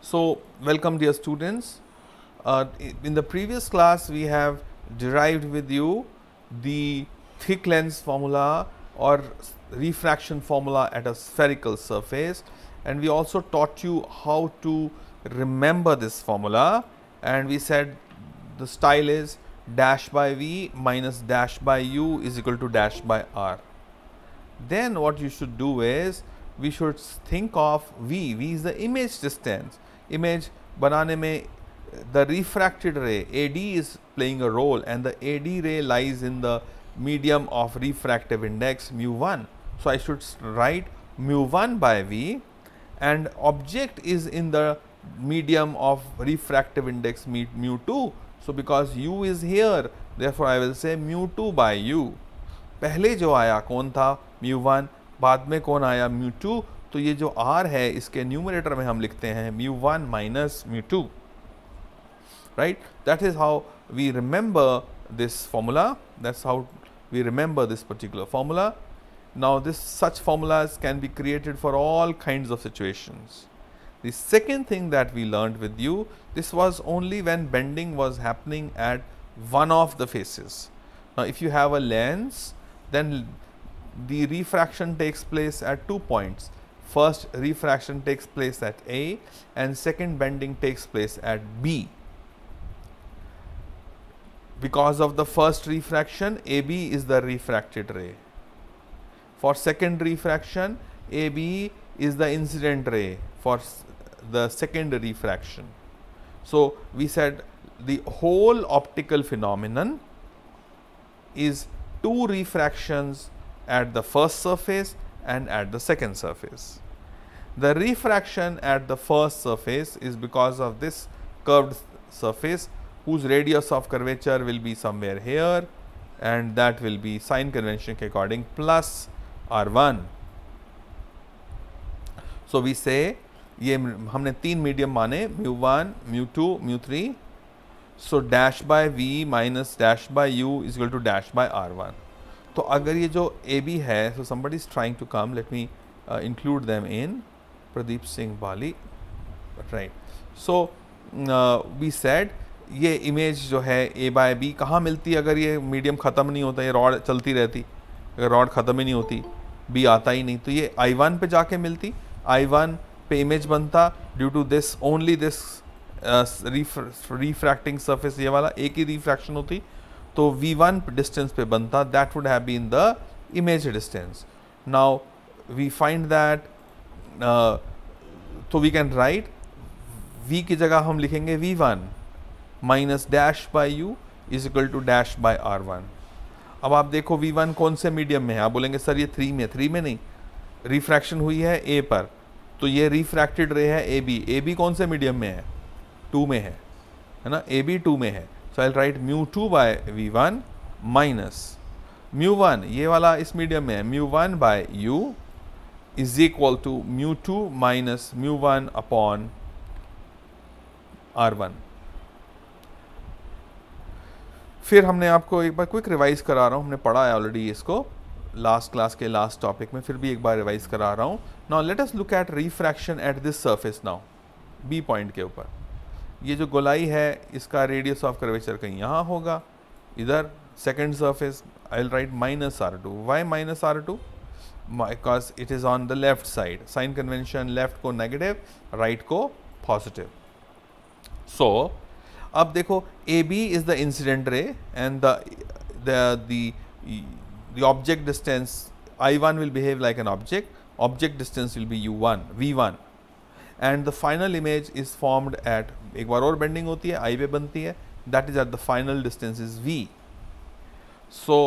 So, welcome dear students. Uh, in the previous class, we have derived with you the thick lens formula or refraction formula at a spherical surface and we also taught you how to remember this formula and we said the style is dash by v minus dash by u is equal to dash by r. Then what you should do is we should think of v, v is the image distance image बनाने में the refracted ray A D is playing a role and the A D ray lies in the medium of refractive index mu one so I should write mu one by v and object is in the medium of refractive index me mu two so because u is here there I will say mu two by u पहले जो आया कौन था mu one बाद में कौन आया mu to तो ये जो आर है इसके न्यूमरेटर में हम लिखते हैं mu one minus mu two right that is how we remember this formula that's how we remember this particular formula now this such formulas can be created for all kind of situation the second thing that we learn with you this was only when bending was happening at one of the faces if you have a lens then the refraction takes place at two points first refraction takes place at A and second bending takes place at B. Because of the first refraction, AB is the refracted ray. For second refraction, AB is the incident ray for the second refraction. So, we said the whole optical phenomenon is two refractions at the first surface and at the second surface. The refraction at the first surface is because of this curved surface whose radius of curvature will be somewhere here and that will be sign convention according plus R1. So, we say ये हमने तीन medium माने mu one, mu two, mu three. So dash by v minus dash by u is equal to dash by r one. तो अगर ये जो A B है so somebody is trying to come let me include them in Pradeep Singh Bali right so we said ये image जो है ए bye B कहाँ मिलती है अगर ये मीडियम ख़त्म नहीं होता ये रॉड चलती रहती अगर रॉड ख़त्म ही नहीं होती बी आता ही नहीं तो ये आई वन पर जाके मिलती आई वन पे इमेज बनता due to this only this refracting surface ये वाला एक ही रिफ्रैक्शन होती तो वी वन डिस्टेंस पे बनता that would have been the image distance now we find that तो वी कैन राइट वी की जगह हम लिखेंगे v one minus dash by u is equal to dash by R one अब आप देखो वी वन कौन से मीडियम में है आप बोलेंगे सर ये थ्री में थ्री में नहीं रिफ्रैक्शन हुई है ए पर तो ये रिफ्रैक्टेड रे है ए बी ए बी कौन से मीडियम में है टू में है है ना ए बी टू में है So, i'll write mu 2 by v1 minus minus mu one ये वाला इस मीडियम में है mu one by u is equal to mu two minus mu one upon R one फिर हमने आपको एक बार क्विक रिवाइज करा रहा हूँ हमने पढ़ा है ऑलरेडी इसको लास्ट क्लास के लास्ट टॉपिक में फिर भी एक बार रिवाइज करा रहा हूँ now let us look at refraction at this surface now B point के ऊपर ये जो गोलाई है इसका रेडियस ऑफ कर्वेचर कहीं यहाँ होगा इधर second surface I will write minus R two why minus R two because it is on the left side sign convention left को नेगेटिव राइट को पॉजिटिव सो अब देखो A B is the incident ray and the object distance I one will behave like an object object distance will be u one v one and the final image is formed at एक बार और bending होती है आई वे बनती है that is at the final distance is v so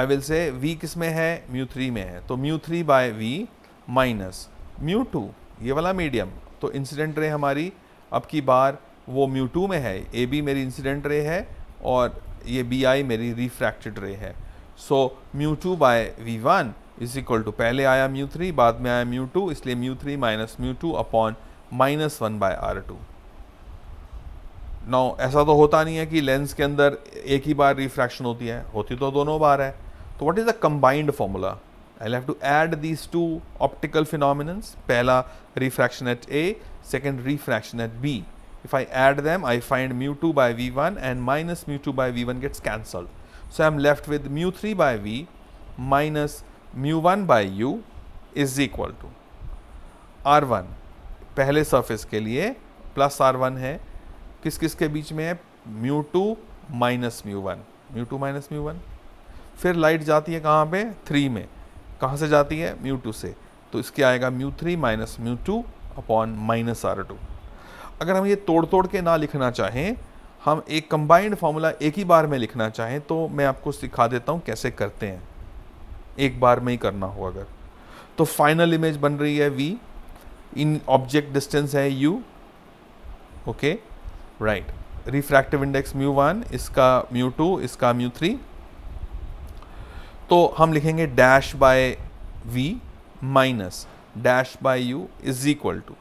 I will say v किस में है म्यू थ्री में है तो mu three by v minus mu two ये वाला मीडियम तो इंसिडेंट रे हमारी अब की बार वो म्यू टू में है ए बी मेरी इंसिडेंट रे है और ये बी आई मेरी रिफ्रैक्टेड रे है so mu two by v one is equal to पहले आया म्यू थ्री बाद में आया म्यू टू इसलिए mu three minus mu two upon minus one by R two now ऐसा तो होता नहीं है कि लेंस के अंदर एक ही बार रिफ्रैक्शन होती है होती तो दोनों बार है तो what is the combined formula I have to add these two optical phenomenons पहला refraction at A second refraction at B if I add them I find mu two by v one and minus mu two by v one gets cancelled so I am left with mu three by v minus mu one by u is equal to R one पहले surface के लिए plus R one है किस किस के बीच में है mu two minus mu one mu two minus mu one फिर लाइट जाती है कहाँ पे थ्री में कहाँ से जाती है म्यू टू से तो इसके आएगा mu three minus mu two upon minus R two अगर हम ये तोड़ तोड़ के ना लिखना चाहें हम एक कंबाइंड फार्मूला एक ही बार में लिखना चाहें तो मैं आपको सिखा देता हूँ कैसे करते हैं एक बार में ही करना हो अगर तो फाइनल इमेज बन रही है वी इन ऑब्जेक्ट डिस्टेंस है u okay right refractive index mu one इसका म्यू टू इसका म्यू थ्री तो हम लिखेंगे dash by v minus dash by u is equal to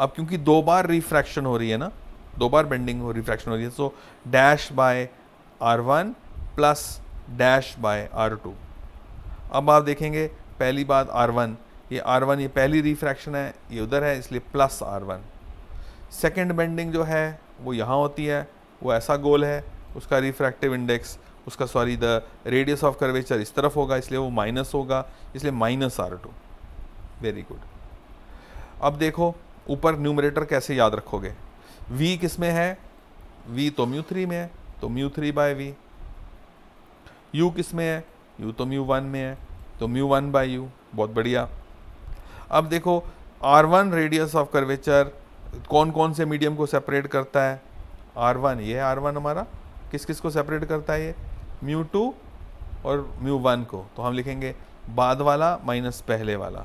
अब क्योंकि दो बार रिफ्रैक्शन हो रही है ना दो बार बेंडिंग हो रिफ्रैक्शन हो रही है so dash by R one plus dash by R two अब आप देखेंगे पहली बात आर वन ये आर वन ये पहली रिफ्रैक्शन है ये उधर है इसलिए plus R one second bending जो है वो यहाँ होती है वो ऐसा गोल है उसका रिफ्रैक्टिव इंडेक्स उसका sorry the radius of curvature इस तरफ होगा इसलिए वो माइनस होगा इसलिए minus R two very good अब देखो ऊपर न्यूमरेटर कैसे याद रखोगे v किस में है v तो म्यू थ्री में है तो mu three by v u किस में है यू तो म्यू वन में है तो म्यू वन बाय यू बहुत बढ़िया अब देखो R one radius of curvature कौन कौन से मीडियम को सेपरेट करता है आर वन ये है आर वन हमारा किस किस को सेपरेट करता है ये म्यू टू और म्यू वन को तो हम लिखेंगे बाद वाला माइनस पहले वाला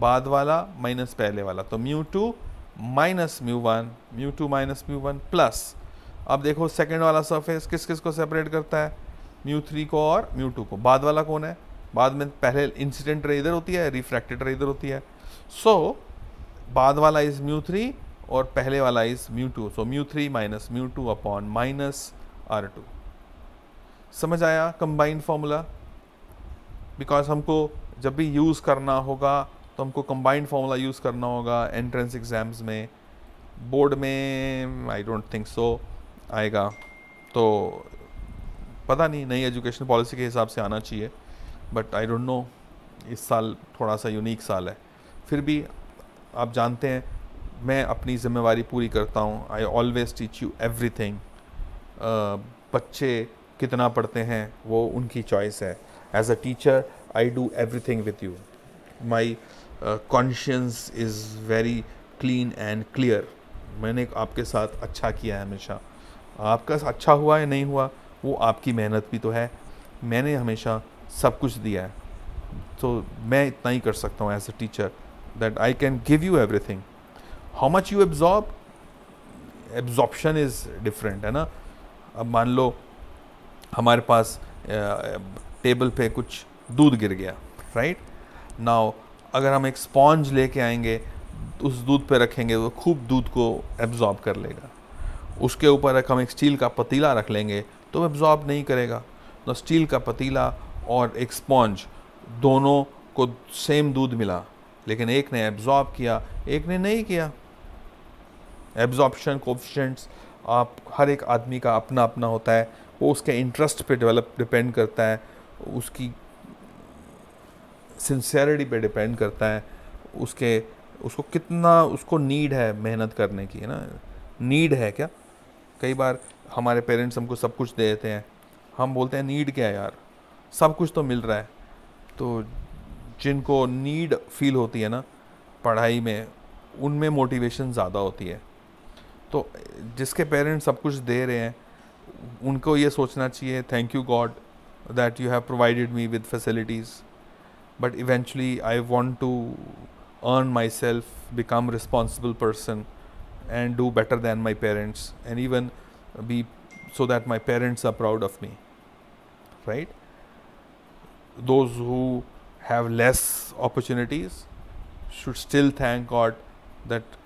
बाद वाला माइनस पहले वाला तो mu two minus mu one mu two minus mu one plus अब देखो सेकेंड वाला सरफेस किस किस को सेपरेट करता है म्यू थ्री को और म्यू टू को बाद वाला कौन है बाद में पहले इंसिडेंट रे इधर होती है रिफ्रैक्टेड रे इधर होती है सो so, बाद वाला इज म्यू थ्री और पहले वाला is mu two so mu three minus mu two upon minus R two समझ आया कंबाइंड फार्मूला बिकॉज हमको जब भी यूज़ करना होगा तो हमको कंबाइंड फार्मूला यूज़ करना होगा एंट्रेंस एग्ज़ाम्स में बोर्ड में आई डोंट थिंक सो आएगा तो पता नहीं नई एजुकेशन पॉलिसी के हिसाब से आना चाहिए बट आई डोंट नो इस साल थोड़ा सा यूनिक साल है फिर भी आप जानते हैं मैं अपनी जिम्मेवारी पूरी करता हूँ I always teach you everything बच्चे कितना पढ़ते हैं वो उनकी चॉइस है as a teacher I do everything with you my conscience is very clean and clear मैंने आपके साथ अच्छा किया है हमेशा आपका अच्छा हुआ या नहीं हुआ वो आपकी मेहनत भी तो है मैंने हमेशा सब कुछ दिया है तो मैं इतना ही कर सकता हूँ as a teacher that I can give you everything how much you absorb absorption is different है ना अब मान लो हमारे पास टेबल पे कुछ दूध गिर गया राइट नाउ अगर हम एक स्पॉन्ज लेके आएंगे उस दूध पे रखेंगे वो खूब दूध को एब्जॉर्ब कर लेगा उसके ऊपर हम एक स्टील का पतीला रख लेंगे तो एब्जॉर्ब नहीं करेगा ना तो स्टील का पतीला और एक स्पॉन्ज दोनों को सेम दूध मिला लेकिन एक ने एब्जॉर्ब किया एक ने नहीं किया एब्जॉर्प्शन कोफिशेंट्स आप हर एक आदमी का अपना अपना होता है वो उसके इंटरेस्ट पे डेवलप डिपेंड करता है उसकी सिंसेरिटी पे डिपेंड करता है उसके उसको कितना उसको नीड है मेहनत करने की है ना नीड है क्या कई बार हमारे पेरेंट्स हमको सब कुछ दे देते हैं हम बोलते हैं नीड क्या यार सब कुछ तो मिल रहा है तो जिनको नीड फील होती है ना पढ़ाई में उनमें मोटिवेशन ज़्यादा होती है तो जिसके पेरेंट्स सब कुछ दे रहे हैं उनको ये सोचना चाहिए thank you God that you have provided me with facilities but eventually I want to earn my self become responsible person and do better than my parents and even be so that my parents are proud of me right those who have less opportunities should still thank God that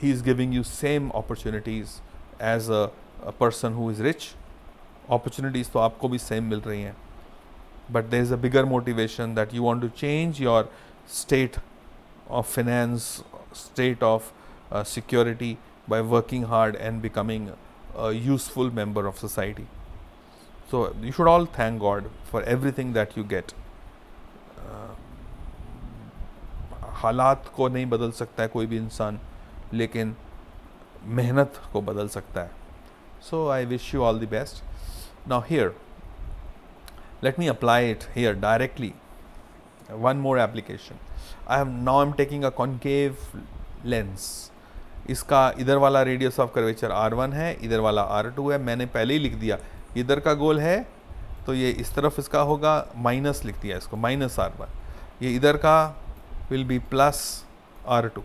he is giving you same opportunities as a, a person who is rich opportunities तो आपको भी same मिल रही हैं but there is a bigger motivation that you want to change your state of finance state of uh, security by working hard and becoming a useful member of society so you should all thank god for everything that you get uh, हालात को नहीं बदल सकता है कोई भी इंसान लेकिन मेहनत को बदल सकता है so I wish you all the best now here let me apply it here directly one more application I have now am taking a concave lens इसका इधर वाला रेडियस ऑफ कर्वेचर वन है इधर वाला आर टू है मैंने पहले ही लिख दिया इधर का गोल है तो ये इस तरफ इसका होगा माइनस लिख दिया इसको माइनस आर वन ये इधर का will be plus R two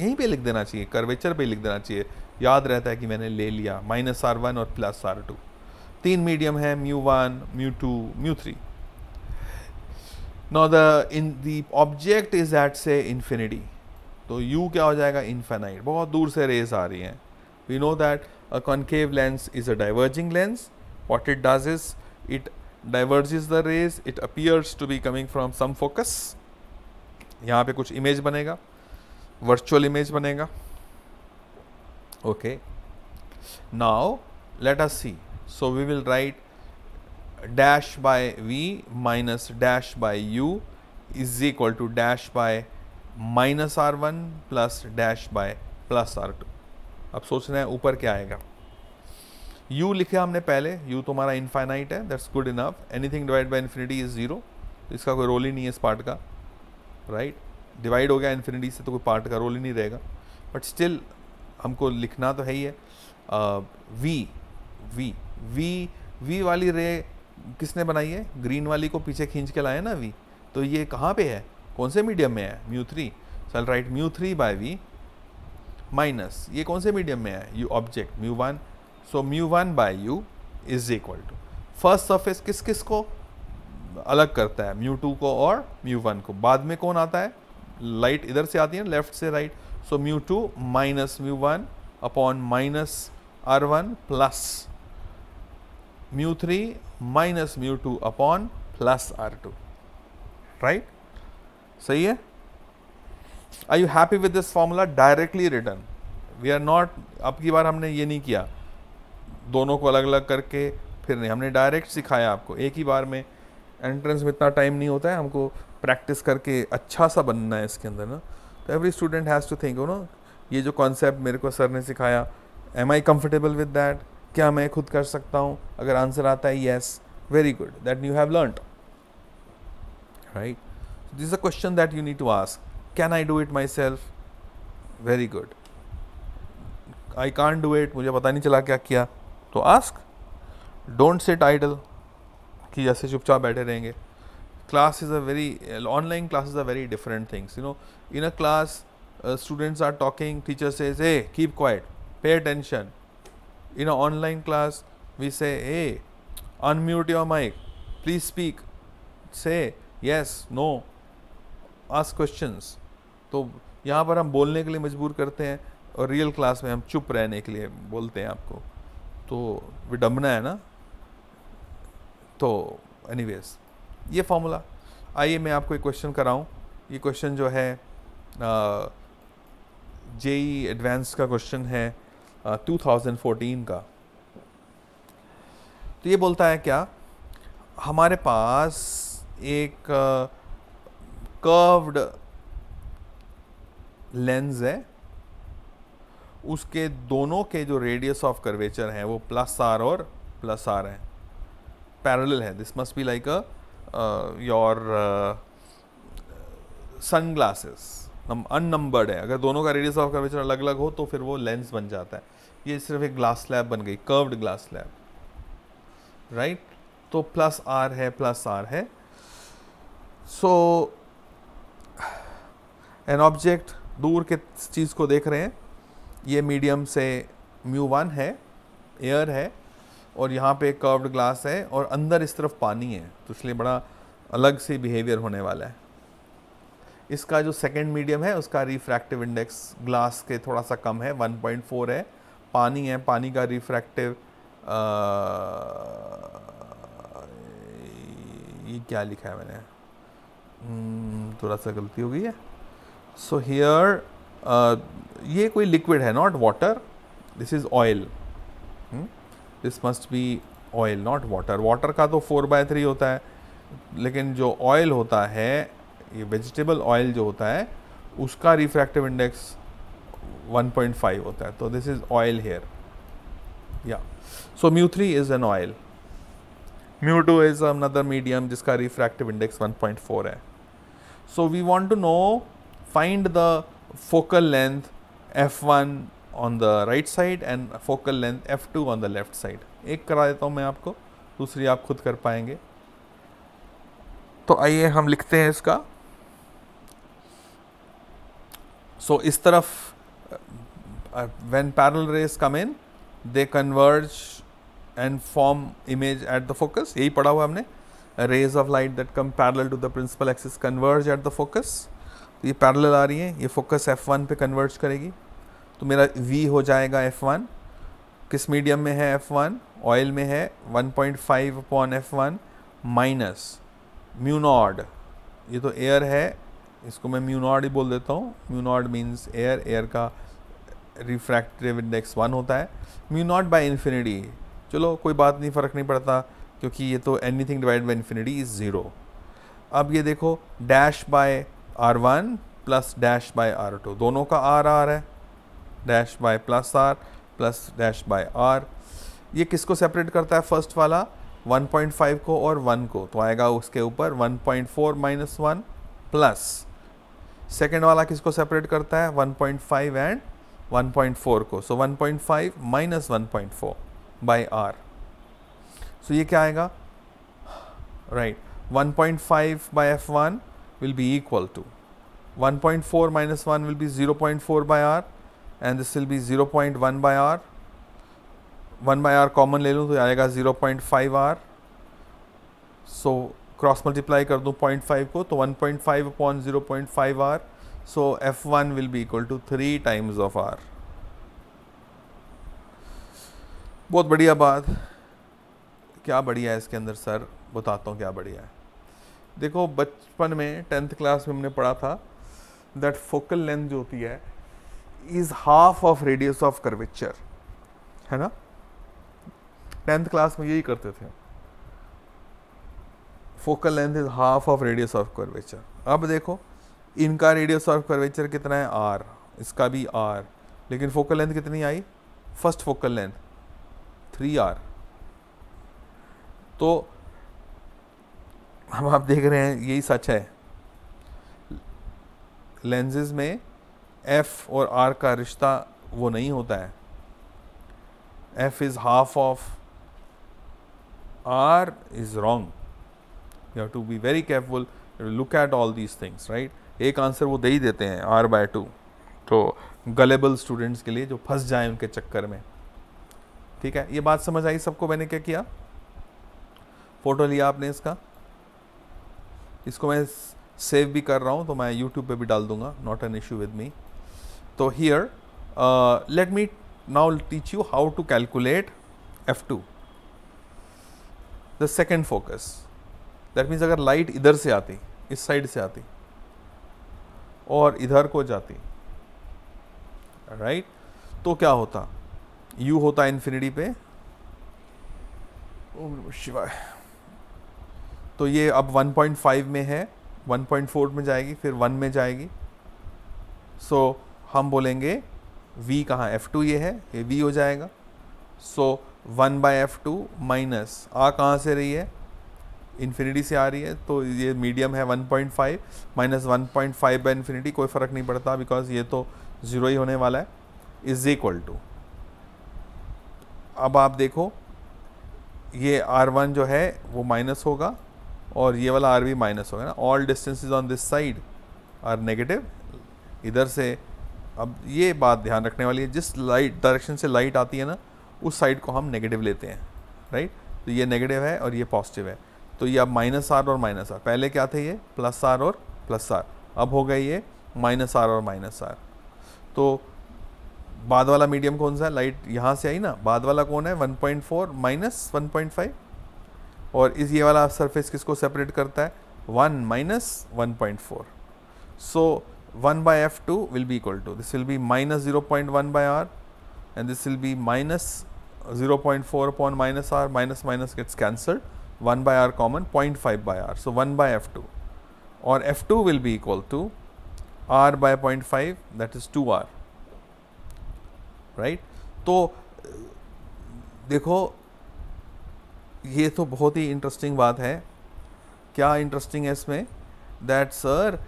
यहीं पे लिख देना चाहिए कर्वेचर पे लिख देना चाहिए याद रहता है कि मैंने ले लिया माइनस आर वन और प्लस आर टू तीन मीडियम है mu one mu two mu three no the in the object is at say infinity तो यू क्या हो जाएगा इन्फेनाइट बहुत दूर से रेज आ रही हैं we know that a concave lens is a diverging lens it does is it diverge is the rays it appears to be coming from some focus यहाँ पे कुछ इमेज बनेगा वर्चुअल इमेज बनेगा okay now let us see so we will write dash by v minus dash by u is equal to dash by minus R one plus dash by plus R two अब सोच रहे हैं ऊपर क्या आएगा u लिखा हमने पहले u तो हमारा इन्फाइनाइट है that's good enough anything divide by infinity is zero इसका कोई रोल ही नहीं है इस पार्ट का राइट right? डिवाइड हो गया इन्फिनिटी से तो कोई पार्ट का रोल ही नहीं रहेगा बट स्टिल हमको लिखना तो है ही है वी वी वी वी वाली रे किसने बनाई है ग्रीन वाली को पीछे खींच के लाए ना वी तो ये कहाँ पे है कौन से मीडियम में है म्यू थ्री सल right mu three by v minus ये कौन से मीडियम में है u object mu one so mu one by u is equal to first surface किस किस को अलग करता है म्यू टू को और म्यू वन को बाद में कौन आता है लाइट इधर से आती है ना लेफ्ट से right so mu two minus mu one upon minus R one plus mu three minus mu two upon plus R two right सही है I you happy with this formula directly return we are not अब की बार हमने ये नहीं किया दोनों को अलग अलग करके फिर नहीं हमने डायरेक्ट सिखाया आपको एक ही बार में एंट्रेंस में इतना टाइम नहीं होता है हमको प्रैक्टिस करके अच्छा सा बनना है इसके अंदर ना तो every student has to think ना ये जो कॉन्सेप्ट मेरे को सर ने सिखाया am I comfortable with that क्या मैं खुद कर सकता हूँ अगर आंसर आता है yes very good that you have learn right this a question that you need to ask can I do it my self very good I can do it मुझे पता नहीं चला क्या किया तो आस्क डोंट सेट आइडल कि जैसे चुपचाप बैठे रहेंगे class is a very uh, online classes are very different things you know in a class uh, students are talking teacher says hey keep quiet pay attention in an online class we say hey unmute your mic please speak say yes no ask questions तो यहाँ पर हम बोलने के लिए मजबूर करते हैं और रियल क्लास में हम चुप रहने के लिए बोलते हैं आपको तो विडम्बना है ना तो एनीवेज ये फार्मूला आइए मैं आपको एक क्वेश्चन कराऊँ ये क्वेश्चन जो है जेई एडवांस e का क्वेश्चन है आ, 2014 का तो ये बोलता है क्या हमारे पास एक कर्व्ड लेंस है उसके दोनों के जो रेडियस ऑफ कर्वेचर हैं वो प्लस आर और प्लस आर हैं पैरेलल है this must be like a your sunglasses unnumbered है अगर दोनों का रेडियस ऑफ कर्वेचर अलग अलग हो तो फिर वो लेंस बन जाता है ये सिर्फ एक ग्लास स्लैब बन गई कर्व्ड ग्लास स्लैब राइट तो प्लस आर है प्लस आर है सो एन ऑब्जेक्ट दूर के चीज़ को देख रहे हैं ये मीडियम से म्यू वन है एयर है और यहाँ पे एक कर्व्ड ग्लास है और अंदर इस तरफ पानी है तो इसलिए बड़ा अलग से बिहेवियर होने वाला है इसका जो सेकेंड मीडियम है उसका रिफ्रैक्टिव इंडेक्स ग्लास के थोड़ा सा कम है 1.4 है पानी है पानी का रिफ्रैक्टिव ये क्या लिखा है मैंने हम्म, थोड़ा सा गलती हो गई है सो so हियर ये कोई लिक्विड है not water this is oil this must be oil not water water का तो फोर बाय थ्री होता है लेकिन जो ऑयल होता है ये वेजिटेबल ऑयल जो होता है उसका रिफ्रैक्टिव इंडेक्स 1.5 होता है तो दिस इज ऑयल हेयर या so mu three is an oil mu two is another medium जिसका रिफ्रैक्टिव इंडेक्स 1.4 है so we want to know find the focal length F one on the right side and focal length F two on the left side एक करा देता हूँ मैं आपको दूसरी आप खुद कर पाएंगे तो आइए हम लिखते हैं इसका सो so, इस तरफ when parallel rays come in they converge and form image at the focus यही पढ़ा हुआ हमने rays of light that come parallel to the principal axis converge at the focus ये पैरल आ रही है ये फोकस एफ वन पे कन्वर्ज करेगी तो मेरा V हो जाएगा F1 किस मीडियम में है F1 ऑयल में है 1.5 point five upon F one minus mu naught ये तो एयर है इसको मैं म्यूनॉड ही बोल देता हूँ म्यूनॉड मीन्स एयर एयर का रिफ्रैक्टिव इंडेक्स वन होता है म्यूनॉड बाई इन्फिनिटी चलो कोई बात नहीं फ़र्क नहीं पड़ता क्योंकि ये तो anything divide by infinity is zero अब ये देखो dash by R one plus dash by R two दोनों का आर आर है dash by plus R plus dash by are ये किसको सेपरेट करता है फर्स्ट वाला 1.5 को और 1 को तो आएगा उसके ऊपर 1.4 point four minus one plus second वाला किसको सेपरेट करता है 1.5 एंड वन को so one point five minus one point four by R so ये क्या आएगा right right. 1.5 point five by F one will be equal to 1.4 point four minus one will be zero point four by R and this will be 0.1 by R one by R common ले लूँ तो आएगा 0.5 point five R so cross multiply कर दूँ point five को तो one point five upon zero point five R so F one will be equal to three times of R बहुत बढ़िया बात क्या बढ़िया है इसके अंदर सर बताता हूँ क्या बढ़िया है देखो बचपन में टेंथ क्लास में हमने पढ़ा था दैट फोकल लेंथ जो होती है is half of radius of curvature है ना टेंथ क्लास में यही करते थे focal length is half of radius of curvature अब देखो इनका रेडियस ऑफ कर्वेचर कितना है आर इसका भी आर लेकिन फोकल लेंथ कितनी आई first focal length three R तो हम आप देख रहे हैं यही सच है लेंजेज में एफ और आर का रिश्ता वो नहीं होता है F is half of R is wrong you have to be very careful look at all these things right एक आंसर वो दे ही देते हैं आर बाय टू तो गलेबल स्टूडेंट्स के लिए जो फंस जाए उनके चक्कर में ठीक है ये बात समझ आई सबको मैंने क्या किया फ़ोटो लिया आपने इसका इसको मैं सेव भी कर रहा हूँ तो मैं यूट्यूब पे भी डाल दूंगा not an issue with me So, here uh, let me now teach you how to calculate F2, the second focus. That means अगर light इधर से आती इस side से आती और इधर को जाती राइट right? तो क्या होता U होता इन्फिनिटी पे शिवाय तो ये अब 1.5 में है 1.4 में जाएगी फिर 1 में जाएगी सो so, हम बोलेंगे v कहाँ एफ टू ये है ये v हो जाएगा so one by F two minus आ कहाँ से रही है इन्फिनिटी से आ रही है तो ये मीडियम है 1.5 point five minus one point five by infinity कोई फ़र्क नहीं पड़ता बिकॉज ये तो ज़ीरो ही होने वाला है इज़ इक्वल टू अब आप देखो ये आर वन जो है वो माइनस होगा और ये वाला आर भी माइनस होगा ना all distances on this side are negative इधर से अब ये बात ध्यान रखने वाली है जिस लाइट डायरेक्शन से लाइट आती है ना उस साइड को हम नेगेटिव लेते हैं राइट तो ये नेगेटिव है और ये पॉजिटिव है तो ये अब माइनस आर और माइनस आर पहले क्या थे ये प्लस आर और प्लस आर अब हो गए ये माइनस आर और माइनस आर तो बाद वाला मीडियम कौन सा है लाइट यहाँ से आई ना बाद वाला कौन है 1.4 point four minus one point five और इस ये वाला सरफेस किसको सेपरेट करता है 1 minus one point four so 1 by F2 will be equal to this will be minus 0.1 by R and this will be minus 0.4 upon minus R minus minus gets cancelled 1 by R common 0.5 by R. So, 1 by F2 or F2 will be equal to R by 0.5 that is 2 R right. तो देखो ये तो बहुत ही interesting बात है क्या interesting है इसमें दैट सर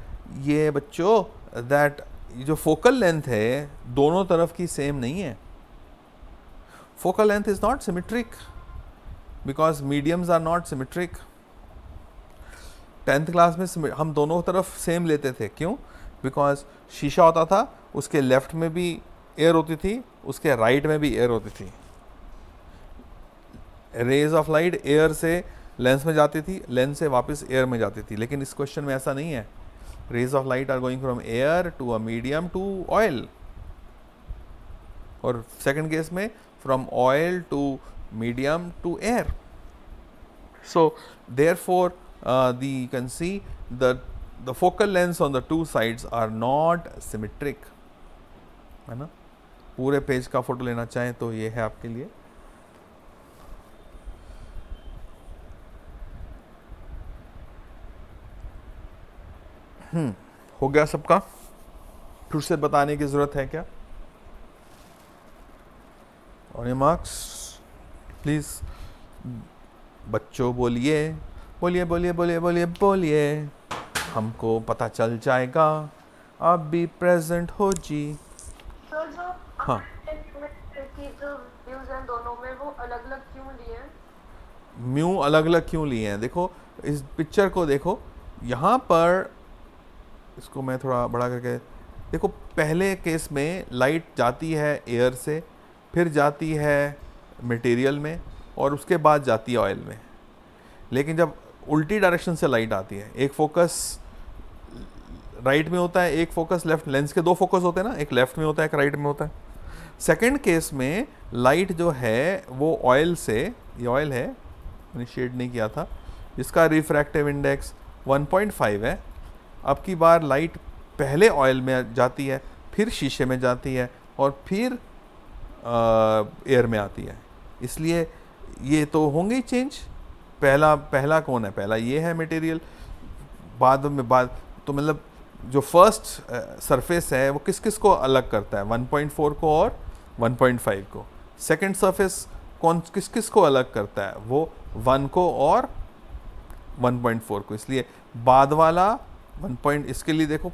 ये बच्चों दैट जो फोकल लेंथ है दोनों तरफ की सेम नहीं है focal length is not symmetric because mediums are not symmetric tenth class में हम दोनों तरफ सेम लेते थे क्यों बिकॉज शीशा होता था उसके लेफ्ट में भी एयर होती थी उसके राइट में भी एयर होती थी रेज ऑफ लाइट एयर से लेंस में जाती थी लेंस से वापस एयर में जाती थी लेकिन इस क्वेश्चन में ऐसा नहीं है rays of light are going from air to a medium to oil or second case में from oil to medium to air so therefore uh, the you can see the the focal lens on the two sides are not symmetric hai na पूरे page का photo लेना चाहें तो ये है आपके लिए हम्म, हो गया सबका फिर से बताने की ज़रूरत है क्या और मार्क्स प्लीज़ बच्चों बोलिए बोलिए बोलिए बोलिए बोलिए बोलिए हमको पता चल जाएगा आप भी प्रेजेंट हो जी हाँ म्यू अलग अलग क्यों लिए हैं देखो इस पिक्चर को देखो यहाँ पर इसको मैं थोड़ा बड़ा करके देखो पहले केस में लाइट जाती है एयर से फिर जाती है मटेरियल में और उसके बाद जाती है ऑयल में लेकिन जब उल्टी डायरेक्शन से लाइट आती है एक फोकस राइट में होता है एक फोकस लेफ्ट लेंस के दो फोकस होते हैं ना एक लेफ्ट में होता है एक राइट में होता है सेकेंड केस में लाइट जो है वो ऑयल से ये ऑयल है मैंने शेड नहीं किया था इसका रिफ्रैक्टिव इंडेक्स 1.5 है अब की बार लाइट पहले ऑयल में जाती है फिर शीशे में जाती है और फिर एयर में आती है इसलिए ये तो होंगे ही चेंज पहला पहला कौन है पहला ये है मटेरियल बाद में बाद तो मतलब जो फर्स्ट सरफेस है वो किस किस को अलग करता है 1.4 को और 1.5 को सेकंड सरफेस कौन किस किस को अलग करता है वो 1 को और 1.4 को इसलिए बाद वाला वन पॉइंट इसके लिए देखो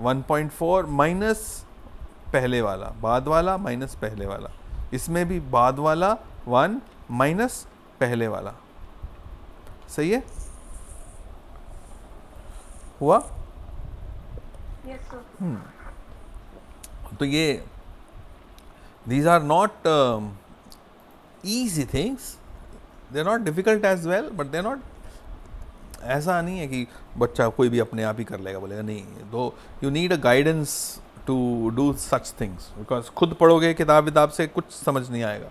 वन पॉइंट फोर माइनस पहले वाला बाद वाला माइनस पहले वाला इसमें भी बाद वाला वन माइनस पहले वाला सही है हुआ yes, हम्म। तो ये these are not easy things they are not difficult as well but they are not ऐसा नहीं है कि बच्चा कोई भी अपने आप ही कर लेगा बोलेगा नहीं तो you need a guidance to do such things because खुद पढ़ोगे किताब विताब से कुछ समझ नहीं आएगा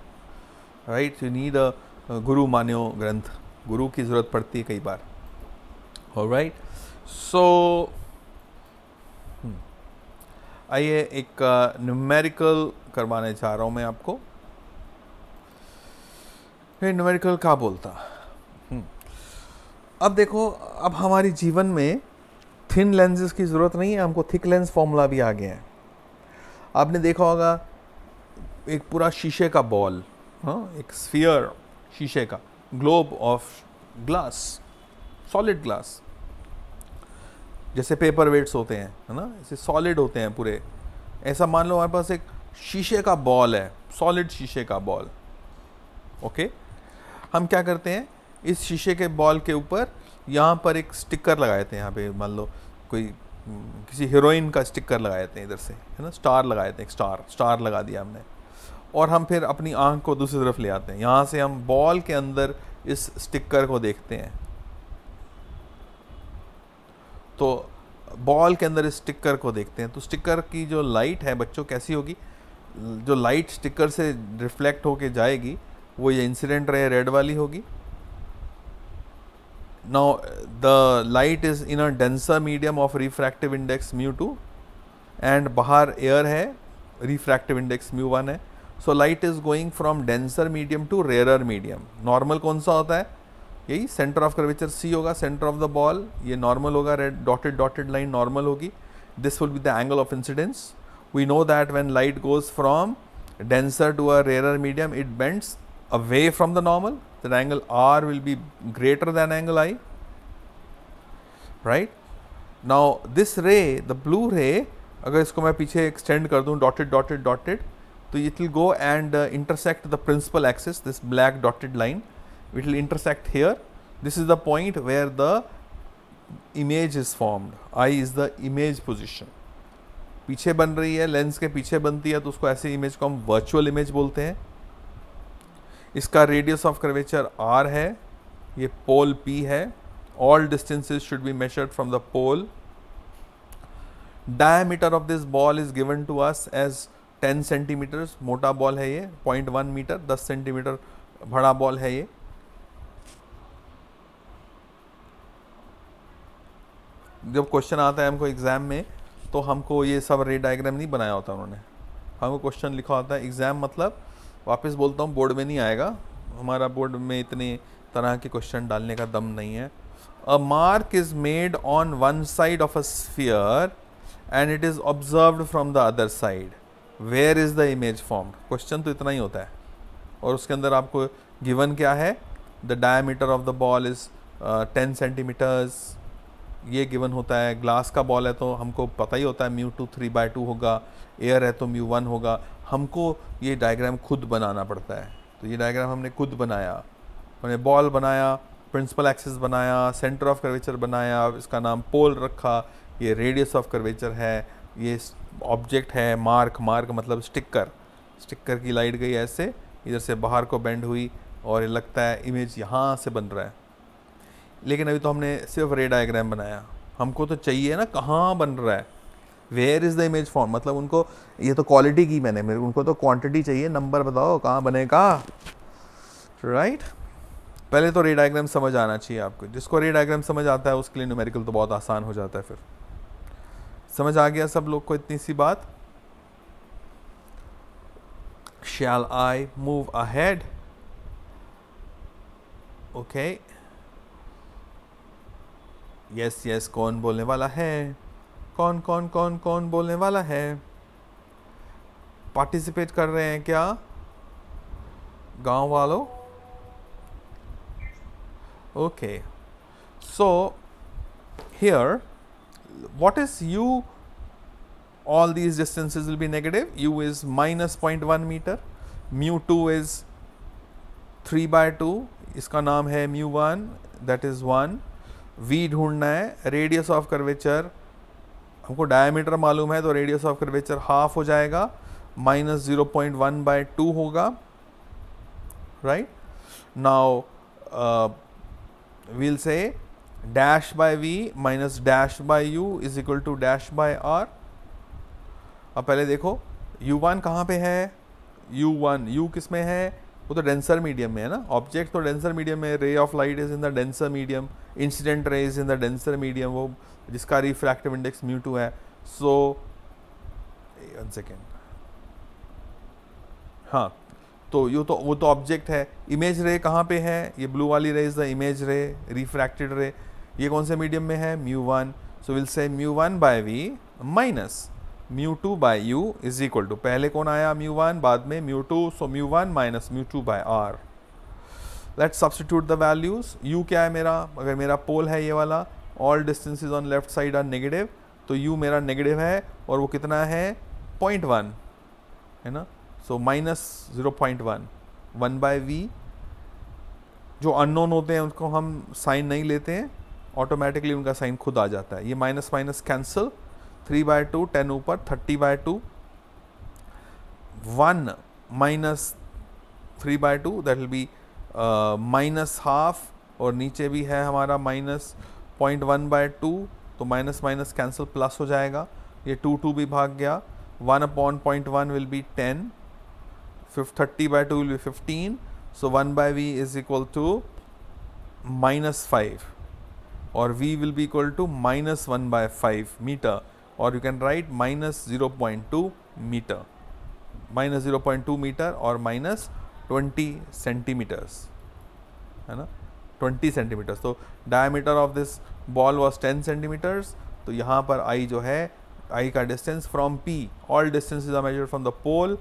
राइट यू नीड अ गुरु मान्यो ग्रंथ गुरु की ज़रूरत पड़ती है कई बार और राइट सो आइए एक न्यूमेरिकल uh, करवाने चाह रहा हूँ मैं आपको न्यूमेरिकल क्या बोलता अब देखो अब हमारी जीवन में थिन लेंसेज की ज़रूरत नहीं है हमको थिक लेंस फॉर्मूला भी आ गया है आपने देखा होगा एक पूरा शीशे का बॉल हाँ एक स्फीयर शीशे का globe of glass solid glass जैसे पेपर वेट्स होते हैं है ना ऐसे सॉलिड होते हैं पूरे ऐसा मान लो हमारे पास एक शीशे का बॉल है सॉलिड शीशे का बॉल ओके हम क्या करते हैं इस शीशे के बॉल के ऊपर यहाँ पर एक स्टिकर लगाए थे यहाँ पे मान लो कोई किसी हीरोइन का स्टिकर लगाए थे इधर से है ना स्टार लगाए थे एक स्टार स्टार लगा दिया हमने और हम फिर अपनी आंख को दूसरी तरफ ले आते हैं यहाँ से हम बॉल के अंदर इस स्टिकर को देखते हैं तो बॉल के अंदर इस स्टिकर को देखते हैं तो स्टिकर की जो लाइट है बच्चों कैसी होगी जो लाइट स्टिकर से रिफ्लेक्ट होके जाएगी वो ये इंसिडेंट रहे रेड वाली होगी Now the light is in a denser medium of refractive index mu 2 and bahar air hai refractive index mu 1 है so light is going from denser medium to rare medium normal कौन सा होता है यही centre of curvature C होगा centre of the ball ये normal होगा red dotted dotted line normal होगी this will be the angle of incidence we know that when light goes from denser to a rare medium it bends away from the normal then angle R will be greater than angle I, right. Now, this ray, the blue ray, अगर इसको मैं पीछे extend कर दूं dotted dotted dotted तो it will go and intersect the principal axis this black dotted line it will intersect here this is the point where the image is formed i is the image position पीछे बन रही है lens के पीछे बनती है तो उसको ऐसे इमेज को हम वर्चुअल इमेज बोलते हैं इसका रेडियस ऑफ कर्वेचर आर है ये पोल पी है all distances should be measured from the pole diameter of this ball is given to us as 10 centimetre मोटा बॉल है ये 0.1 मीटर 10 सेंटीमीटर बड़ा बॉल है ये जब क्वेश्चन आता है हमको एग्ज़ाम में तो हमको ये सब रे डायग्राम नहीं बनाया होता उन्होंने हमको क्वेश्चन लिखा होता है एग्ज़ाम मतलब वापस बोलता हूँ बोर्ड में नहीं आएगा हमारा बोर्ड में इतने तरह के क्वेश्चन डालने का दम नहीं है a mark is made on one side of a sphere and it is observe from the other side where is the image form question तो इतना ही होता है और उसके अंदर आपको गिवन क्या है the diameter of the ball is ten centimetres ये गिवन होता है ग्लास का बॉल है तो हमको पता ही होता है mu two three by two होगा एयर है तो म्यू वन होगा हमको ये डायग्राम खुद बनाना पड़ता है तो ये डायग्राम हमने खुद बनाया हमने बॉल बनाया प्रिंसिपल एक्सिस बनाया सेंटर ऑफ कर्वेचर बनाया इसका नाम पोल रखा ये रेडियस ऑफ कर्वेचर है ये ऑब्जेक्ट है मार्क मार्क मतलब स्टिकर स्टिकर की लाइट गई ऐसे इधर से बाहर को बेंड हुई और ये लगता है इमेज यहाँ से बन रहा है लेकिन अभी तो हमने सिर्फ रे डायग्राम बनाया हमको तो चाहिए ना कहाँ बन रहा है where is the image form मतलब उनको ये तो क्वालिटी की मैंने मेरे उनको तो क्वांटिटी चाहिए नंबर बताओ कहाँ बनेगा राइट right? पहले तो रेडाइग्राम समझ आना चाहिए आपको जिसको रेडाइग्राम समझ आता है उसके लिए न्यूमेरिकल तो बहुत आसान हो जाता है फिर समझ आ गया सब लोग को इतनी सी बात shall I move ahead? Okay yes yes कौन बोलने वाला है कौन कौन कौन कौन बोलने वाला है पार्टिसिपेट कर रहे हैं क्या गांव वालों okay so here what is u all these distances will be negative u is minus point one meter mu two is three by two इसका नाम है mu one that is one v ढूंढना है रेडियस ऑफ कर्वेचर हमको diameter मालूम है तो radius of curvature half हो जाएगा minus zero point one by two होगा right now we'll say dash by v minus dash by u is equal to dash by r अब पहले देखो यू वन कहाँ पे है यू वन यू किस में है वो तो डेंसर मीडियम में है ना ऑब्जेक्ट तो डेंसर मीडियम में ray of light is in the denser medium incident ray is in the denser medium वो जिसका रिफ्रैक्टिव इंडेक्स म्यू टू है सो वन सेकेंड हाँ तो यू तो वो तो ऑब्जेक्ट है इमेज रे कहाँ पे है ये ब्लू वाली ray is the image ray refracted ray ये कौन से मीडियम में है mu one so will say mu one by v minus mu two by u is equal to पहले कौन आया म्यू वन बाद में mu two so mu one minus mu two by r let substitute the values u क्या है मेरा अगर मेरा पोल है ये वाला all distances on left side are negative तो यू मेरा नेगेटिव है और वो कितना है पॉइंट वन है ना so minus zero point one one by v जो अननोन होते हैं उनको हम साइन नहीं लेते हैं ऑटोमेटिकली उनका साइन खुद आ जाता है ये minus minus cancel three by two ten ऊपर thirty by two one minus three by two that will be minus half और नीचे भी है हमारा minus point one by two तो माइनस माइनस कैंसिल प्लस हो जाएगा ये टू टू भी भाग गया one upon point one will be ten fif thirty by two will be fifteen so one by v is equal to minus five और v will be equal to minus one by five meter और you can write minus zero point two meter minus zero point two meter और minus twenty centimeters है ना 20 centimeters तो diameter of this ball was 10 centimeters तो यहाँ पर I जो है आई का distance from P all distance is are measure from the pole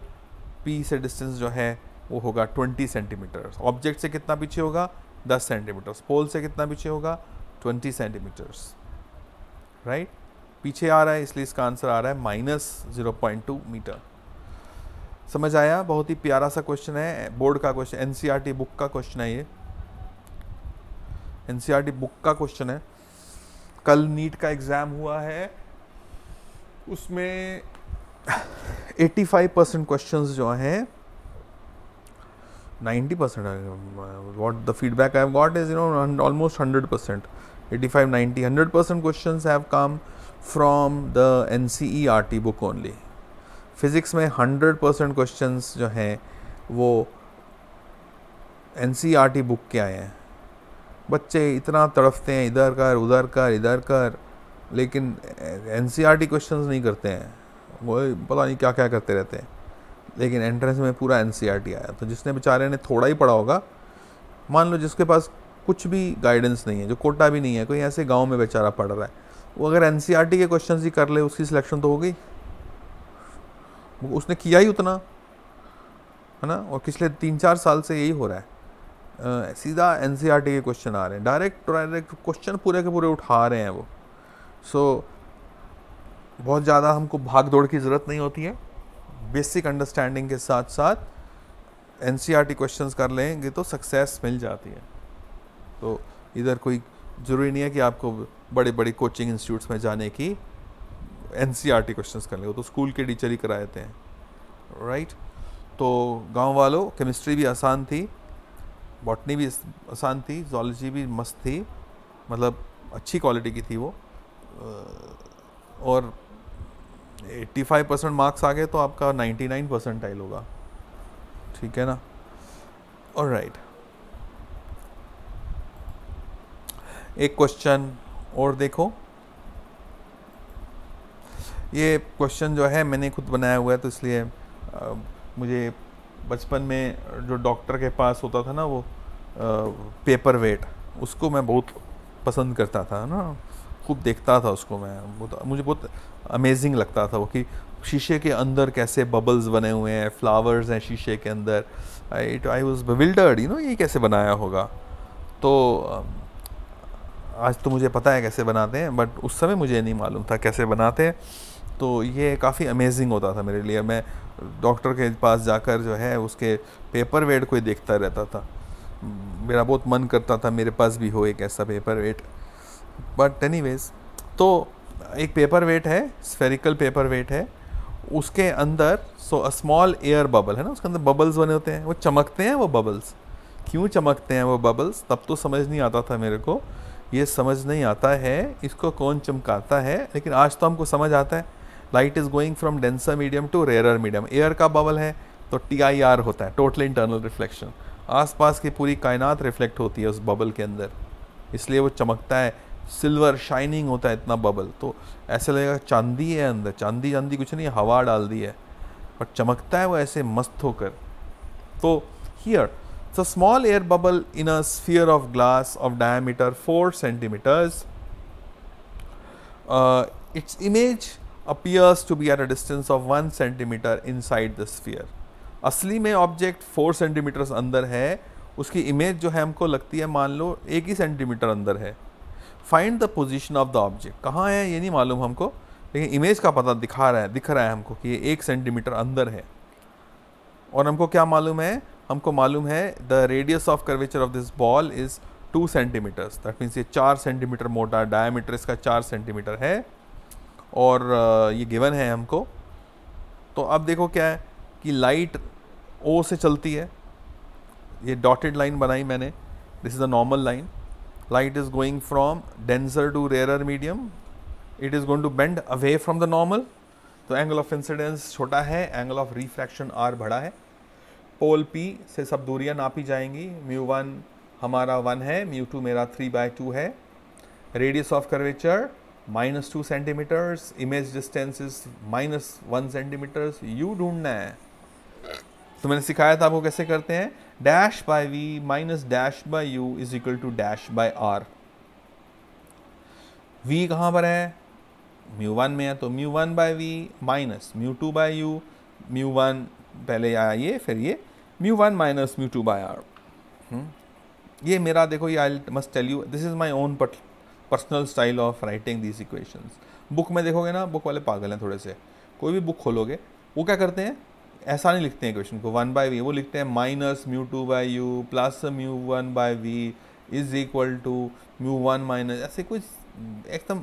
P से डिस्टेंस जो है वो होगा 20 सेंटीमीटर्स ऑब्जेक्ट से कितना पीछे होगा 10 सेंटीमीटर्स पोल से कितना पीछे होगा 20 सेंटीमीटर्स राइट पीछे आ रहा है इसलिए इसका आंसर आ रहा है माइनस जीरो मीटर समझ आया बहुत ही प्यारा सा क्वेश्चन है बोर्ड का क्वेश्चन एन बुक का क्वेश्चन है ये एन बुक का क्वेश्चन है कल नीट का एग्ज़ाम हुआ है उसमें 85 परसेंट क्वेश्चन जो हैं 90 percent what the feedback I got is you know almost 100 percent 85 90 100 percent question have come from the N C E R T book only physics में 100 परसेंट क्वेश्चन जो हैं वो N C R T book के आए हैं बच्चे इतना तड़फते हैं इधर कर उधर कर इधर कर लेकिन N C R T question नहीं करते हैं वो पता नहीं क्या क्या करते रहते हैं लेकिन एंट्रेंस में पूरा एन सी आर टी आया तो जिसने बेचारे ने थोड़ा ही पढ़ा होगा मान लो जिसके पास कुछ भी गाइडेंस नहीं है जो कोटा भी नहीं है कोई ऐसे गांव में बेचारा पढ़ रहा है वो अगर एन सी आर टी के क्वेश्चन ही कर ले उसकी सिलेक्शन तो हो गई उसने किया ही उतना है ना और पिछले तीन चार साल से यही हो रहा है सीधा एन e के क्वेश्चन आ रहे हैं डायरेक्ट डायरेक्ट क्वेश्चन पूरे के पूरे उठा रहे हैं वो सो so, बहुत ज़्यादा हमको भाग दौड़ की ज़रूरत नहीं होती है बेसिक अंडरस्टैंडिंग के साथ साथ एन क्वेश्चंस e कर लेंगे तो सक्सेस मिल जाती है तो इधर कोई ज़रूरी नहीं है कि आपको बड़े बड़े कोचिंग इंस्टीट्यूट्स में जाने की N C R T question कर लेंगे वो तो स्कूल के टीचर ही कराए हैं राइट तो गांव वालों केमिस्ट्री भी आसान थी बॉटनी भी आसान थी जोलॉजी भी मस्त थी मतलब अच्छी क्वालिटी की थी वो और 85 परसेंट मार्क्स आ गए तो आपका 99 टाइल होगा ठीक है ना और राइट एक क्वेश्चन और देखो ये क्वेश्चन जो है मैंने खुद बनाया हुआ है तो इसलिए आ, मुझे बचपन में जो डॉक्टर के पास होता था ना वो पेपर वेट उसको मैं बहुत पसंद करता था ना खूब देखता था उसको मैं बहुत मुझे बहुत अमेजिंग लगता था वो कि शीशे के अंदर कैसे बबल्स बने हुए हैं फ्लावर्स हैं शीशे के अंदर it I was bewildered you know ये कैसे बनाया होगा तो आज तो मुझे पता है कैसे बनाते हैं बट उस समय मुझे नहीं मालूम था कैसे बनाते हैं तो ये काफ़ी अमेजिंग होता था मेरे लिए मैं डॉक्टर के पास जाकर जो है उसके पेपर वेट को देखता रहता था मेरा बहुत मन करता था मेरे पास भी हो एक ऐसा पेपर वेट बट एनी तो एक पेपर वेट है स्फेरिकल पेपर वेट है उसके अंदर so a small air bubble है ना उसके अंदर बबल्स बने होते हैं वो चमकते हैं वो बबल्स क्यों चमकते हैं वो बबल्स तब तो समझ नहीं आता था मेरे को ये समझ नहीं आता है इसको कौन चमकाता है लेकिन आज तो हमको समझ आता है light is going from denser medium to rare medium air का बबल है तो टी आई आर होता है टोटल इंटरनल रिफ्लेक्शन आसपास की पूरी कायनात रिफ्लेक्ट होती है उस बबल के अंदर इसलिए वो चमकता है सिल्वर शाइनिंग होता है इतना बबल तो ऐसे लगेगा चांदी है अंदर चांदी चांदी कुछ नहीं हवा डाल दी है और चमकता है वो ऐसे मस्त होकर तो here the small air bubble in a sphere of glass of diameter four centimeters its image appears to be at a distance of one centimeter inside the sphere असली में ऑब्जेक्ट फोर सेंटीमीटर्स अंदर है उसकी image जो है हमको लगती है मान लो एक ही सेंटीमीटर अंदर है find the position of the object कहाँ है ये नहीं मालूम हमको लेकिन इमेज का पता दिखा रहा है दिख रहा है हमको कि ये एक सेंटीमीटर अंदर है और हमको क्या मालूम है हमको मालूम है the radius of curvature of this ball is two centimeters that means ये चार सेंटीमीटर मोटा डायमीटर इसका चार सेंटीमीटर है और ये गिवन है हमको तो अब देखो क्या है कि लाइट ओ से चलती है ये डॉटेड लाइन बनाई मैंने this is a normal line light is going from denser to rare medium it is going to bend away from the normal तो एंगल ऑफ इंसिडेंस छोटा है एंगल ऑफ रिफ्रैक्शन आर बड़ा है पोल P से सब दूरियां नापी जाएंगी म्यू वन हमारा वन है म्यू टू मेरा थ्री बाय टू है radius of curvature minus two centimeters image distance is minus one centimeters u ढूंढना है तो मैंने सिखाया था आपको कैसे करते हैं dash by v minus dash by u is equal to dash by r v कहाँ पर है म्यू वन में है तो mu one by v minus mu two by u mu one पहले आया ये फिर ये mu one minus mu two by are ये मेरा देखो ये I must tell you this is my own personal style of writing these equations book में देखोगे ना बुक वाले पागल हैं थोड़े से कोई भी बुक खोलोगे वो क्या करते हैं ऐसा नहीं लिखते हैं क्वेश्चन को वन बाय वी वो लिखते हैं minus mu two by u plus mu one by v is equal to mu one minus ऐसे कुछ एकदम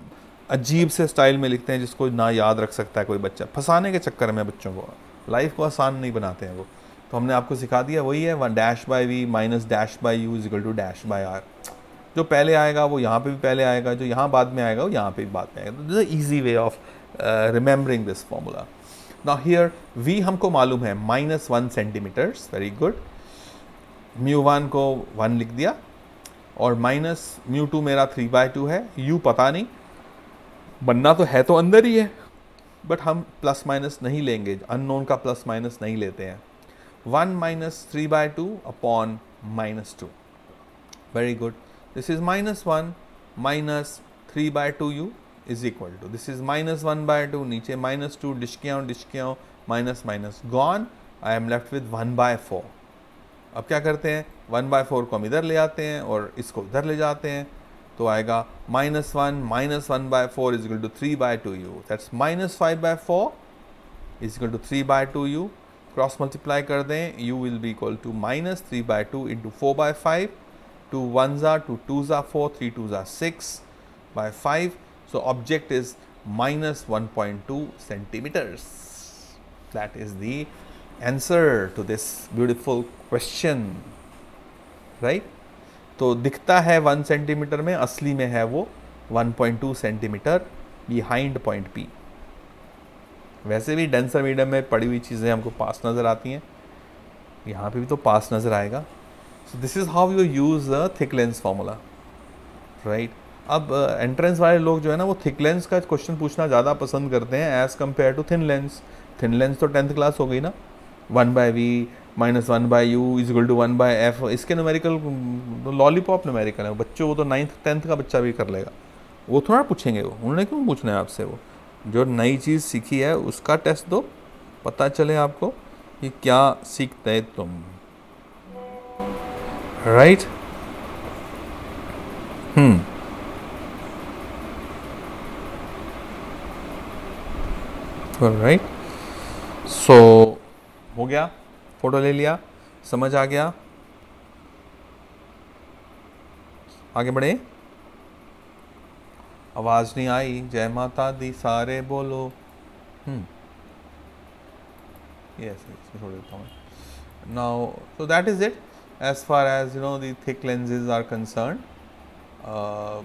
अजीब से स्टाइल में लिखते हैं जिसको ना याद रख सकता है कोई बच्चा फंसाने के चक्कर में बच्चों को लाइफ को आसान नहीं बनाते हैं वो तो हमने आपको सिखा दिया वही है one dash by v minus dash by u is equal to dash by r जो पहले आएगा वो यहाँ पे भी पहले आएगा जो यहाँ बाद में आएगा वो यहाँ पे भी बाद में आएगा this easy way of remembering this formula ना हियर वी हमको मालूम है minus one centimeters very good mu one को वन लिख दिया और माइनस म्यू टू मेरा थ्री बाय टू है यू पता नहीं बनना तो है तो अंदर ही है बट हम प्लस माइनस नहीं लेंगे अननोन का प्लस माइनस नहीं लेते हैं one minus three by two upon minus two very good this is minus 1 minus 3 by 2u is equal to this is minus 1 by 2 नीचे minus 2 डिश किया हूँ डिश किया हूँ minus minus gone I am left with 1 by four अब क्या करते हैं 1 by four को हम इधर ले आते हैं और इसको उधर ले जाते हैं तो आएगा minus one minus one by four is equal to three by two u that's minus five by four is equal to three by two u cross multiply कर दें u will be equal to minus three by two into four by five two ones are two twos are four, three twos are six by five. so object is minus 1.2 centimeters that is the answer to this beautiful question, right? तो दिखता है one centimetre में असली में है वो 1.2 centimetre behind point P वैसे भी डेंसर मीडियम में पड़ी हुई चीज़ें हमको पास नज़र आती हैं यहाँ पे भी तो पास नज़र आएगा so this is how you use the thick lens formula right अब एंट्रेंस uh, वाले लोग जो है ना वो थिक लेंस का क्वेश्चन पूछना ज़्यादा पसंद करते हैं as compare to thin lens thin lens तो टेंथ क्लास हो गई ना one by v minus one by u is equal to one by f इसके न्यूमेरिकल लॉलीपॉप न्यूमेरिकल है बच्चों वो तो नाइन्थ टेंथ का बच्चा भी कर लेगा वो थोड़ा पूछेंगे वो उन्होंने क्यों पूछना है आपसे वो जो नई चीज़ सीखी है उसका टेस्ट दो पता चले आपको कि क्या सीखते तुम right hmm all right so हो गया फोटो ले लिया समझ आ गया आगे बढ़े आवाज नहीं आई जय माता दी सारे बोलो हम्म hmm. यस छोड़ देता हूँ now so that is it as far as you know the thick lenses are concerned. Uh,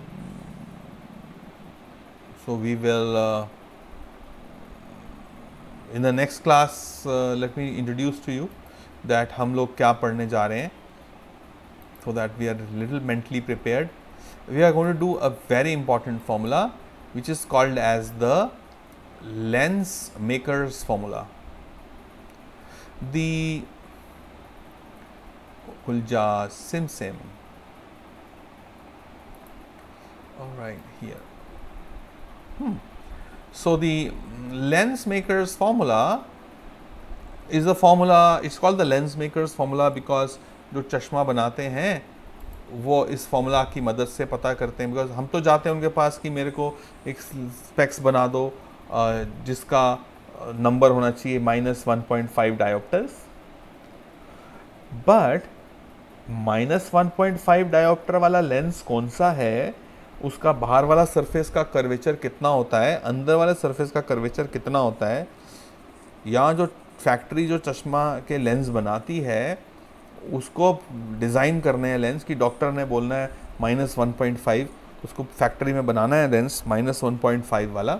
so, we will uh, in the next class uh, let me introduce to you that हम so that we are little mentally prepared. We are going to do a very important formula which is called as the lens makers formula. The Hulja Simsim. All right, here. Hmm. So the lens maker's formula is the formula, it's called the lens maker's formula because जो चश्मा बनाते हैं वो इस formula की मदद से पता करते हैं बिकॉज हम तो जाते हैं उनके पास कि मेरे को एक स्पेक्स बना दो जिसका नंबर होना चाहिए minus one point five diopters but minus one point five diopter वाला लेंस कौन सा है उसका बाहर वाला सरफेस का कर्वेचर कितना होता है अंदर वाला सरफेस का कर्वेचर कितना होता है यहाँ जो फैक्ट्री जो चश्मा के लेंस बनाती है उसको डिज़ाइन करने हैं लेंस कि डॉक्टर ने बोलना है माइनस वन पॉइंट फाइव उसको फैक्ट्री में बनाना है lens minus one point five वाला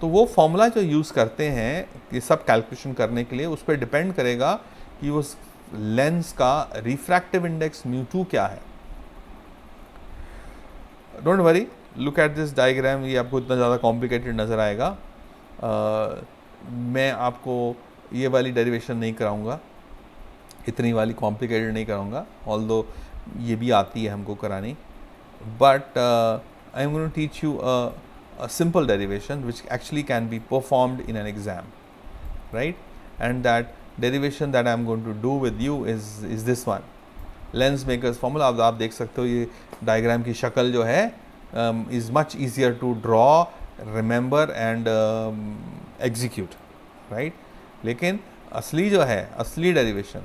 तो वो फॉर्मूला जो यूज़ करते हैं ये सब कैलकुलेशन करने के लिए उस पर डिपेंड करेगा कि वो लेंस का रिफ्रैक्टिव इंडेक्स म्यू टू क्या है don't worry look at this diagram ये आपको इतना ज़्यादा कॉम्प्लिकेटेड नज़र आएगा uh, मैं आपको ये वाली डेरिवेशन नहीं कराऊंगा इतनी वाली कॉम्प्लिकेटेड नहीं कराऊंगा ऑल दो ये भी आती है हमको करानी but I am going teach you simple simple which actually can be performed in an exam right and that derivation that I am going to do with you is is this one lens makers formula आप, आप देख सकते हो ये diagram की शक्ल जो है is much easier to draw remember and execute right लेकिन असली जो है असली डेरिवेशन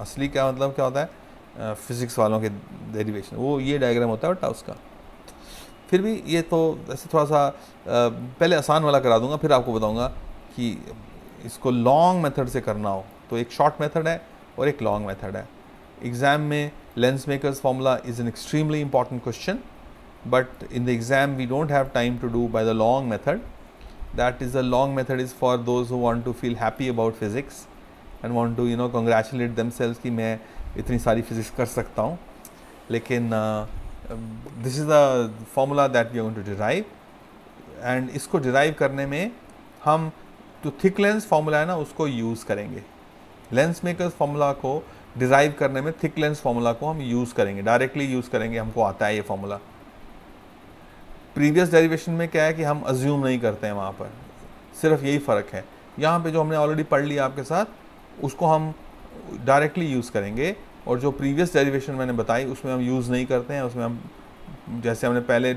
असली क्या मतलब क्या होता है फिज़िक्स uh, वालों के डेरिवेशन वो ये डायग्राम होता है और उसका फिर भी ये तो ऐसे थोड़ा सा uh, पहले आसान वाला करा दूंगा फिर आपको बताऊंगा कि इसको लॉन्ग मेथड से करना हो तो एक शॉर्ट मेथड है और एक लॉन्ग मेथड है एग्जाम में lens makers formula is an extremely important question but in the exam we don't have time to do by the long method that is the long method is for those who want to feel happy about physics and want to you know congratulate themselves कि मैं इतनी सारी physics कर सकता हूँ लेकिन this is the formula that you want to derive एंड इसको डिराइव करने में हम जो थिक लेंस फार्मूला है ना उसको यूज़ करेंगे लेंस मेकर फार्मूला को डिराइव करने में थिक लेंस फार्मूला को हम यूज़ करेंगे डायरेक्टली यूज़ करेंगे हमको आता है ये फार्मूला प्रीवियस डेरिवेशन में क्या है कि हम अज्यूम नहीं करते हैं वहाँ पर सिर्फ यही फ़र्क है यहाँ पे जो हमने ऑलरेडी पढ़ लिया आपके साथ उसको हम डायरेक्टली यूज़ करेंगे और जो प्रीवियस डेरिवेशन मैंने बताई उसमें हम यूज़ नहीं करते हैं उसमें हम जैसे हमने पहले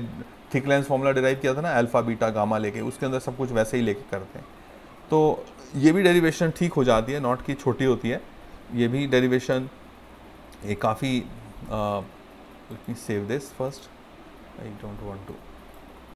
थिक लेंस फार्मूला डिराइव किया था ना अल्फ़ा बीटा गामा लेके उसके अंदर सब कुछ वैसे ही लेके करते हैं तो ये भी डेरिवेशन ठीक हो जाती है नॉट की छोटी होती है ये भी डेरिवेशन ये काफ़ी save this first I don't want to